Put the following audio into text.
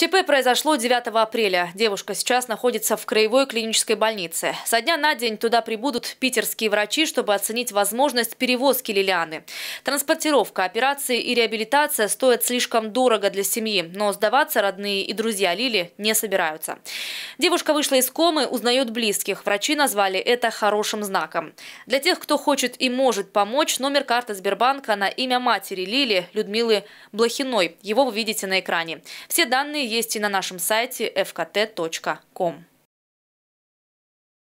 ЧП произошло 9 апреля. Девушка сейчас находится в краевой клинической больнице. Со дня на день туда прибудут питерские врачи, чтобы оценить возможность перевозки Лилианы. Транспортировка, операции и реабилитация стоят слишком дорого для семьи, но сдаваться родные и друзья Лили не собираются. Девушка вышла из комы, узнает близких. Врачи назвали это хорошим знаком. Для тех, кто хочет и может помочь, номер карты Сбербанка на имя матери Лили, Людмилы Блохиной. Его вы видите на экране. Все данные есть и на нашем сайте fkt.com.